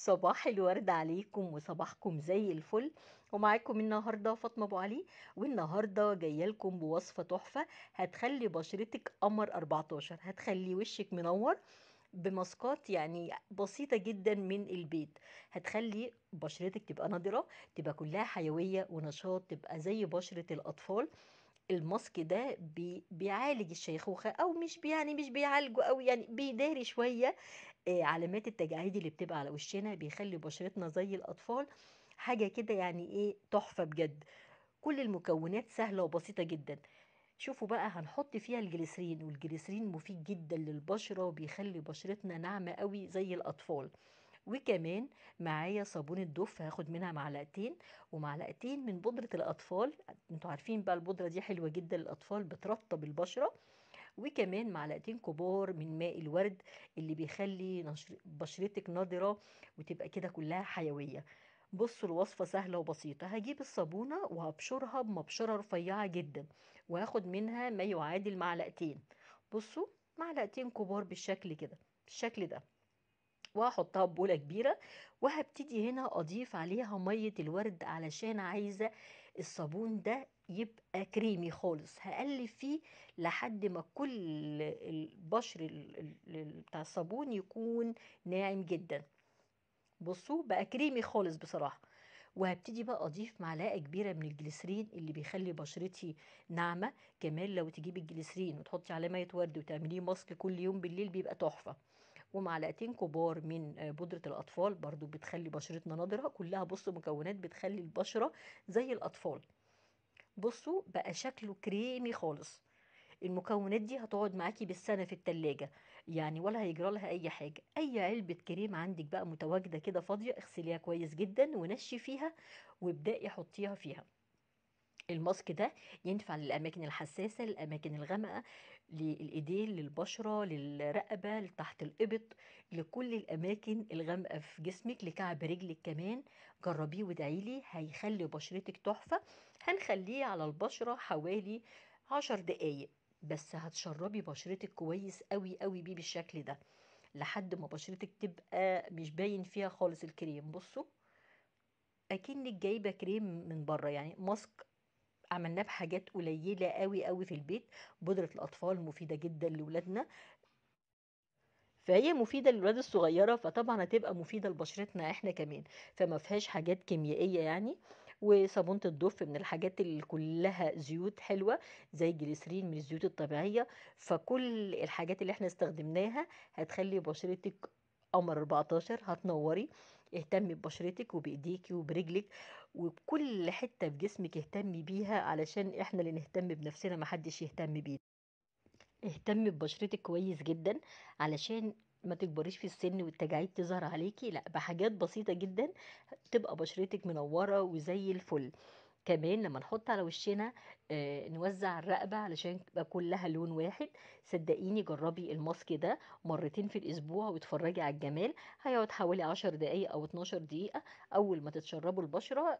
صباح الورد عليكم وصباحكم زي الفل ومعاكم النهارده فاطمه ابو علي والنهارده جايه لكم بوصفه تحفه هتخلي بشرتك قمر 14 هتخلي وشك منور بمسكات يعني بسيطه جدا من البيت هتخلي بشرتك تبقى نضره تبقى كلها حيويه ونشاط تبقى زي بشره الاطفال الماسك ده بي بيعالج الشيخوخة أو مش بي يعني مش بيعالجه او يعني بيداري شوية آه، علامات التجاعيد اللي بتبقى على وشنا بيخلي بشرتنا زي الأطفال حاجة كده يعني إيه تحفة بجد كل المكونات سهلة وبسيطة جدا شوفوا بقى هنحط فيها الجليسرين والجليسرين مفيد جدا للبشرة وبيخلي بشرتنا ناعمة قوي زي الأطفال وكمان معايا صابونه دف هاخد منها معلقتين ومعلقتين من بودره الاطفال انتوا عارفين بقى البودره دي حلوه جدا للاطفال بترطب البشره وكمان معلقتين كبار من ماء الورد اللي بيخلي بشرتك نضره وتبقى كده كلها حيويه بصوا الوصفة سهلة وبسيطة هجيب الصابونة وهبشرها بمبشرة رفيعة جدا وهاخد منها ما يعادل معلقتين بصوا معلقتين كبار بالشكل كده بالشكل ده وهحطها ببوله كبيره وهبتدي هنا اضيف عليها ميه الورد علشان عايزه الصابون ده يبقى كريمي خالص هقلب فيه لحد ما كل البشر بتاع الصابون يكون ناعم جدا بصوا بقى كريمي خالص بصراحه وهبتدي بقى اضيف معلقه كبيره من الجليسرين اللي بيخلي بشرتي ناعمه كمان لو تجيبي الجليسرين وتحطي عليه ميه ورد وتعمليه ماسك كل يوم بالليل بيبقى تحفه ومعلقتين كبار من آه، بودرة الأطفال برضو بتخلي بشرتنا نضرة كلها بصوا مكونات بتخلي البشرة زي الأطفال بصوا بقى شكله كريمي خالص المكونات دي هتقعد معاكي بالسنه في التلاجة يعني ولا هيجرى لها اي حاجه اي علبه كريم عندك بقى متواجده كده فاضيه اغسليها كويس جدا ونشي فيها وابدأي حطيها فيها الماسك ده ينفع للاماكن الحساسه للاماكن الغامقه للايدين للبشره للرقبه لتحت الابط لكل الاماكن الغامقه في جسمك لكعب رجلك كمان جربيه وادعيلي هيخلي بشرتك تحفه هنخليه على البشره حوالي عشر دقايق بس هتشربي بشرتك كويس قوي قوي بيه بالشكل ده لحد ما بشرتك تبقى مش باين فيها خالص الكريم بصوا اكنك جايبه كريم من بره يعني ماسك عملناه بحاجات قليله قوي قوي في البيت بودره الاطفال مفيده جدا لاولادنا فهي مفيدة للولاد الصغيرة فطبعا هتبقى مفيدة لبشرتنا احنا كمان فما فيهاش حاجات كيميائية يعني وصابونة الضف من الحاجات اللي كلها زيوت حلوة زي الجليسرين من الزيوت الطبيعية فكل الحاجات اللي احنا استخدمناها هتخلي بشرتك قمر 14 هتنوري اهتمي ببشرتك وبايديكي وبرجلك وبكل حته في جسمك اهتمي بيها علشان احنا اللي نهتم بنفسنا محدش يهتم بينا اهتمي ببشرتك كويس جدا علشان ما تكبريش في السن والتجاعيد تظهر عليكي لا بحاجات بسيطه جدا تبقى بشرتك منوره وزي الفل كمان لما نحط على وشنا آه، نوزع الرقبة علشان تبقى كلها لون واحد صدقيني جربي الماسك ده مرتين في الأسبوع واتفرجي على الجمال هيقعد حوالي عشر دقايق أو 12 دقيقة أول ما تتشربوا البشرة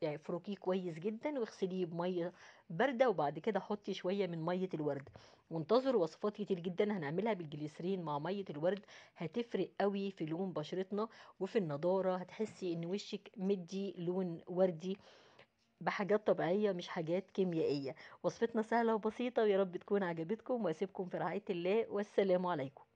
يعني افركيه كويس جدا واغسليه بمية باردة وبعد كده حطي شوية من مية الورد وانتظروا وصفات كتير جدا هنعملها بالجليسرين مع مية الورد هتفرق قوي في لون بشرتنا وفي النضارة هتحسي ان وشك مدي لون وردي بحاجات طبيعية مش حاجات كيميائية وصفتنا سهلة وبسيطة ويا رب تكون عجبتكم واسيبكم في رعاية الله والسلام عليكم